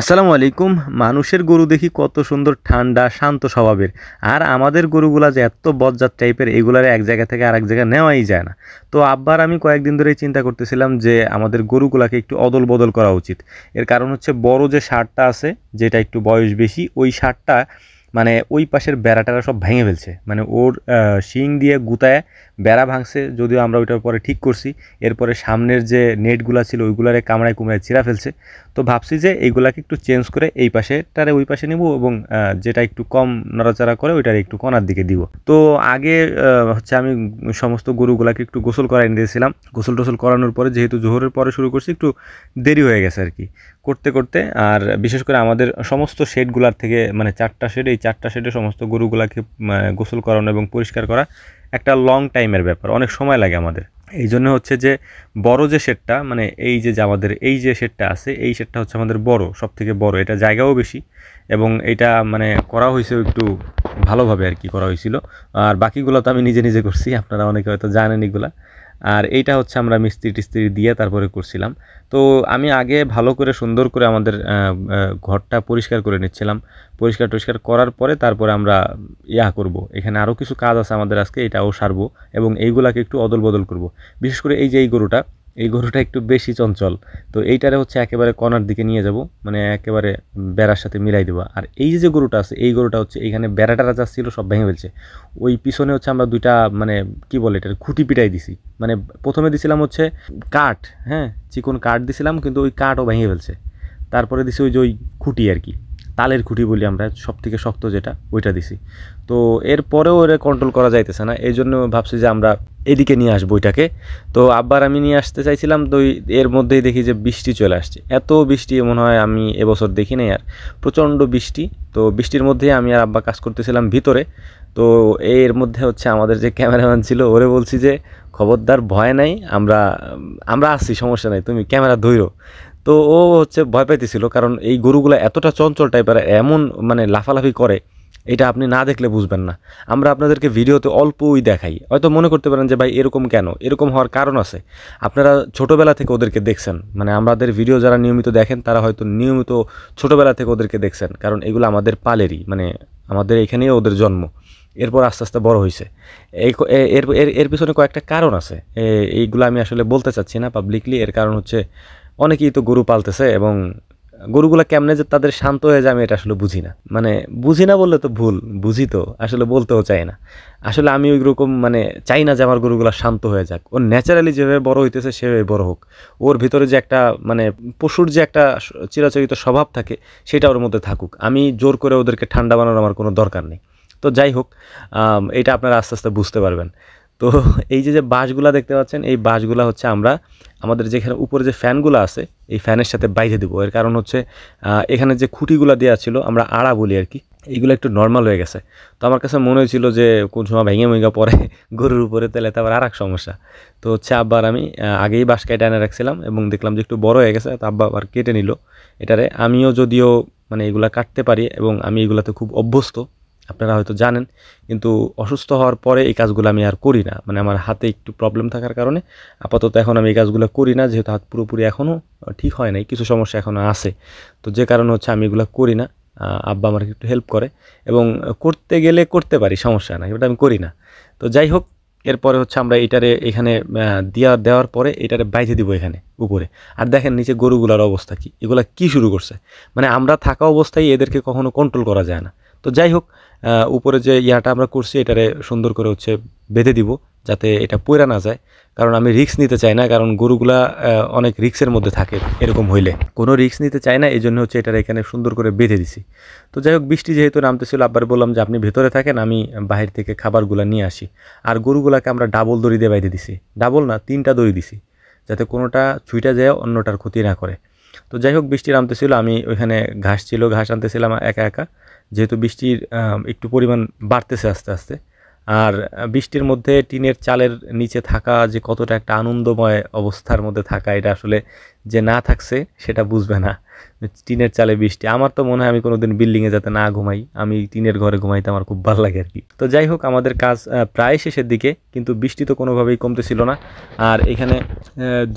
আসসালামু আলাইকুম মানুষের গরু দেখি কত সুন্দর ঠান্ডা শান্ত স্বভাবের আর আমাদের গরুগুলা যে এত বজ্জাত টাইপের এগুলার এক জায়গা থেকে আরেক জায়গা নেওয়াই যায় না তো আব্বার আমি কয়েকদিন ধরেই চিন্তা করতেছিলাম যে আমাদের গরুগুলাকে একটু অদল বদল করা উচিত এর কারণ হচ্ছে বড় যে সারটা আছে যেটা একটু বয়স বেশি ওই সারটা মানে ওই পাশের বেড়াটারা সব ভেঙে ফেলছে মানে ওর শিং দিয়ে গুতায় বেড়া ভাঙছে যদিও আমরা ওইটার পরে ঠিক করছি এরপরে সামনের যে নেটগুলা ছিল ওইগুলারে কামড়ায় কুমড়ায় চিরা ফেলছে তো ভাবছি যে এইগুলাকে একটু চেঞ্জ করে এই পাশেটারে ওই পাশে নিব এবং যেটা একটু কম নড়াচড়া করে ওইটার একটু কণার দিকে দিব তো আগে হচ্ছে আমি সমস্ত গরুগুলাকে একটু গোসল করাই দিয়েছিলাম গোসল টোসল করানোর পরে যেহেতু জোহরের পরে শুরু করছি একটু দেরি হয়ে গেছে আর কি করতে করতে আর বিশেষ করে আমাদের সমস্ত শেডগুলার থেকে মানে চারটা শেড এই চারটা শেডে সমস্ত গরুগুলাকে গোসল করানো এবং পরিষ্কার করা একটা লং টাইমের ব্যাপার অনেক সময় লাগে আমাদের এই জন্য হচ্ছে যে বড় যে শেডটা মানে এই যে আমাদের এই যে শেডটা আছে এই শেডটা হচ্ছে আমাদের বড় সব থেকে বড় এটা জায়গাও বেশি এবং এটা মানে করা হয়েছে একটু ভালোভাবে আর কি করা হয়েছিল আর বাকিগুলো তো আমি নিজে নিজে করছি আপনারা অনেকে হয়তো জানেন এগুলা আর এইটা হচ্ছে আমরা মিস্ত্রি টিস্ত্রি দিয়ে তারপরে করছিলাম তো আমি আগে ভালো করে সুন্দর করে আমাদের ঘরটা পরিষ্কার করে নিচ্ছিলাম পরিষ্কার টরিষ্কার করার পরে তারপরে আমরা ইয়া করব। এখানে আরও কিছু কাজ আছে আমাদের আজকে এটাও সারবো এবং এইগুলাকে একটু অদল বদল করব। বিশেষ করে এই যে এই গরুটা এই গরুটা একটু বেশি চঞ্চল তো এইটারে হচ্ছে একেবারে কনার দিকে নিয়ে যাব মানে একেবারে বেড়ার সাথে মিলাই দেবো আর এই যে গরুটা আছে এই গরুটা হচ্ছে এইখানে বেড়াটারা যা ছিল সব ভেঙে ফেলছে ওই পিছনে হচ্ছে আমরা দুইটা মানে কি বলে এটা খুঁটি পিটাই দিছি মানে প্রথমে দিছিলাম হচ্ছে কাঠ হ্যাঁ চিকন কাঠ দিছিলাম কিন্তু ওই কাঠও ভেঙে ফেলছে তারপরে দিছি ওই যে ওই খুঁটি আর কি তালের খুঁটি বলি আমরা সব থেকে শক্ত যেটা ওইটা দিছি তো এরপরেও ওরে কন্ট্রোল করা যাইতেছে না এই জন্য ভাবছি যে আমরা এদিকে নিয়ে আসবো ওইটাকে তো আব্বার আমি নিয়ে আসতে চাইছিলাম তো এর মধ্যেই দেখি যে বৃষ্টি চলে আসছে এত বৃষ্টি মনে হয় আমি এবছর দেখি নাই আর প্রচণ্ড বৃষ্টি তো বৃষ্টির মধ্যে আমি আর আব্বা কাজ করতেছিলাম ভিতরে তো এর মধ্যে হচ্ছে আমাদের যে ক্যামেরাম্যান ছিল ওরে বলছি যে খবরদার ভয় নাই আমরা আমরা আসছি সমস্যা নাই তুমি ক্যামেরা ধৈর তো ও হচ্ছে ভয় পাইতেছিল কারণ এই গরুগুলো এতটা চঞ্চল টাইপের এমন মানে লাফালাফি করে এটা আপনি না দেখলে বুঝবেন না আমরা আপনাদেরকে ভিডিওতে অল্পই দেখাই হয়তো মনে করতে পারেন যে ভাই এরকম কেন এরকম হওয়ার কারণ আছে আপনারা ছোটোবেলা থেকে ওদেরকে দেখছেন মানে আমাদের ভিডিও যারা নিয়মিত দেখেন তারা হয়তো নিয়মিত ছোটোবেলা থেকে ওদেরকে দেখছেন কারণ এগুলো আমাদের পালেরই মানে আমাদের এখানেই ওদের জন্ম এরপর আস্তে আস্তে বড় হয়েছে এর এর পিছনে কয়েকটা কারণ আছে এইগুলো আমি আসলে বলতে চাচ্ছি না পাবলিকলি এর কারণ হচ্ছে অনেকেই তো গরু পালতেছে এবং গরুগুলো কেমনে যে তাদের শান্ত হয়ে যায় আমি এটা আসলে বুঝি না মানে বুঝি না বললে তো ভুল বুঝি তো আসলে বলতেও চাই না আসলে আমি ওই রকম মানে চাই না যে আমার গরুগুলো শান্ত হয়ে যাক ওর ন্যাচারালি যেভাবে বড় হইতেছে সেভাবে বড় হোক ওর ভিতরে যে একটা মানে পশুর যে একটা চিরাচরিত স্বভাব থাকে সেটা ওর মধ্যে থাকুক আমি জোর করে ওদেরকে ঠান্ডা বানানোর আমার কোনো দরকার নেই তো যাই হোক এটা আপনারা আস্তে আস্তে বুঝতে পারবেন তো এই যে যে বাঁশগুলা দেখতে পাচ্ছেন এই বাঁশগুলা হচ্ছে আমরা আমাদের যেখানে উপরে যে ফ্যানগুলো আছে এই ফ্যানের সাথে বাইধে দেবো এর কারণ হচ্ছে এখানে যে খুঁটিগুলো দেওয়া ছিল আমরা আড়া বলি আর কি এইগুলো একটু নর্মাল হয়ে গেছে তো আমার কাছে মনে হয়েছিল যে কোন সময় ভেঙে ভেঙে পরে গরুর উপরে তো তারপর আর এক সমস্যা তো হচ্ছে আব্বার আমি আগেই বাঁশ কেটে এনে রাখছিলাম এবং দেখলাম যে একটু বড় হয়ে গেছে তো আব্বা আবার কেটে নিল এটারে আমিও যদিও মানে এগুলা কাটতে পারি এবং আমি এগুলাতে খুব অভ্যস্ত আপনারা হয়তো জানেন কিন্তু অসুস্থ হওয়ার পরে এই কাজগুলো আমি আর করি না মানে আমার হাতে একটু প্রবলেম থাকার কারণে আপাতত এখন আমি এই কাজগুলো করি না যেহেতু হাত পুরোপুরি এখনও ঠিক হয় নাই কিছু সমস্যা এখনও আছে তো যে কারণে হচ্ছে আমি এগুলো করি না আব্বা আমার একটু হেল্প করে এবং করতে গেলে করতে পারি সমস্যা না এটা আমি করি না তো যাই হোক এরপরে হচ্ছে আমরা এটারে এখানে দেওয়া দেওয়ার পরে এটারে বাইতে দিব এখানে উপরে আর দেখেন নিচে গরুগুলার অবস্থা কি এগুলা কি শুরু করছে মানে আমরা থাকা অবস্থায় এদেরকে কখনো কন্ট্রোল করা যায় না তো যাই হোক উপরে যে ইয়াটা আমরা করছি এটারে সুন্দর করে হচ্ছে বেঁধে দিব যাতে এটা পয়রা না যায় কারণ আমি রিক্স নিতে চাই না কারণ গরুগুলা অনেক রিক্সের মধ্যে থাকে এরকম হইলে কোনো রিক্স নিতে চাই না এই জন্য হচ্ছে এটার এখানে সুন্দর করে বেঁধে দিছি তো যাই হোক বৃষ্টি যেহেতু নামতেছিল আব্বার বললাম যে আপনি ভেতরে থাকেন আমি বাহির থেকে খাবারগুলো নিয়ে আসি আর গরুগুলাকে আমরা ডাবল দড়ি দিয়ে বাইতে দিছি ডাবল না তিনটা দড়ি দিছি যাতে কোনোটা ছুইটা যায় অন্যটার ক্ষতি না করে তো যাই হোক বৃষ্টি নামতেছিল আমি ওইখানে ঘাস ছিল ঘাস আনতেছিলাম একা একা যেহেতু বৃষ্টির একটু পরিমাণ বাড়তেছে আস্তে আস্তে আর বৃষ্টির মধ্যে টিনের চালের নিচে থাকা যে কতটা একটা আনন্দময় অবস্থার মধ্যে থাকা এটা আসলে যে না থাকছে সেটা বুঝবে না টিনের চালে বৃষ্টি আমার তো মনে হয় আমি কোনোদিন বিল্ডিংয়ে যাতে না ঘুমাই আমি টিনের ঘরে ঘুমাইতে আমার খুব ভালো লাগে আর কি তো যাই হোক আমাদের কাজ প্রায় শেষের দিকে কিন্তু বৃষ্টি তো কোনোভাবেই কমতেছিল না আর এখানে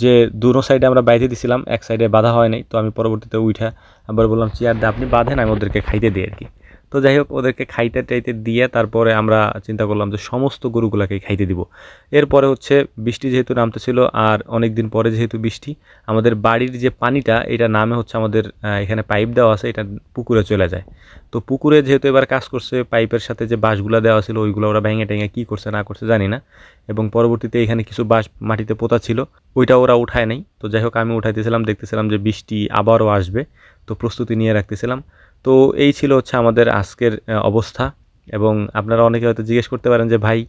যে দুনো সাইডে আমরা বাইতে দিছিলাম এক সাইডে বাধা হয় নাই তো আমি পরবর্তীতে উঠে আবার বললাম চেয়ার দিয়ে আপনি বাঁধেন আমি ওদেরকে খাইতে দিই আর কি তো যাই হোক ওদেরকে খাইতে টাইতে দিয়ে তারপরে আমরা চিন্তা করলাম যে সমস্ত গরুগুলাকে খাইতে দিব এরপরে হচ্ছে বৃষ্টি যেহেতু নামতে ছিল আর অনেক দিন পরে যেহেতু বৃষ্টি আমাদের বাড়ির যে পানিটা এটা নামে হচ্ছে আমাদের এখানে পাইপ দেওয়া আছে এটা পুকুরে চলে যায় তো পুকুরে যেহেতু এবার কাজ করছে পাইপের সাথে যে বাঁশগুলো দেওয়া ছিল ওইগুলো ওরা ভেঙে টেঙে কী করছে না করছে জানি না এবং পরবর্তীতে এখানে কিছু বাঁশ মাটিতে পোতা ছিল ওইটা ওরা উঠায় নাই তো যাই হোক আমি উঠাইতেছিলাম দেখতেছিলাম যে বৃষ্টি আবারও আসবে তো প্রস্তুতি নিয়ে রাখতেছিলাম তো এই ছিল হচ্ছে আমাদের আজকের অবস্থা এবং আপনারা অনেকে হয়তো জিজ্ঞেস করতে পারেন যে ভাই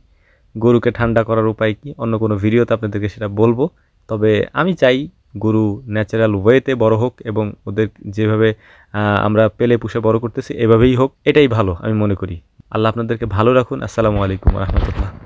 গরুকে ঠান্ডা করার উপায় কি অন্য কোনো ভিডিওতে আপনাদেরকে সেটা বলবো তবে আমি চাই গরু ন্যাচারাল ওয়েতে বড় হোক এবং ওদের যেভাবে আমরা পেলে পুষে বড় করতেছি এভাবেই হোক এটাই ভালো আমি মনে করি আল্লাহ আপনাদেরকে ভালো রাখুন আসসালামু আলাইকুম রহমতুল্লাহ